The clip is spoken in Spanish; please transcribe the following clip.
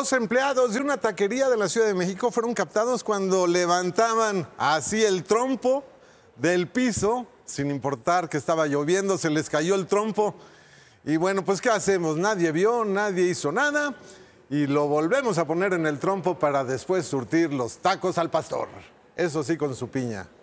Dos empleados de una taquería de la Ciudad de México fueron captados cuando levantaban así el trompo del piso, sin importar que estaba lloviendo, se les cayó el trompo. Y bueno, pues ¿qué hacemos? Nadie vio, nadie hizo nada y lo volvemos a poner en el trompo para después surtir los tacos al pastor. Eso sí, con su piña.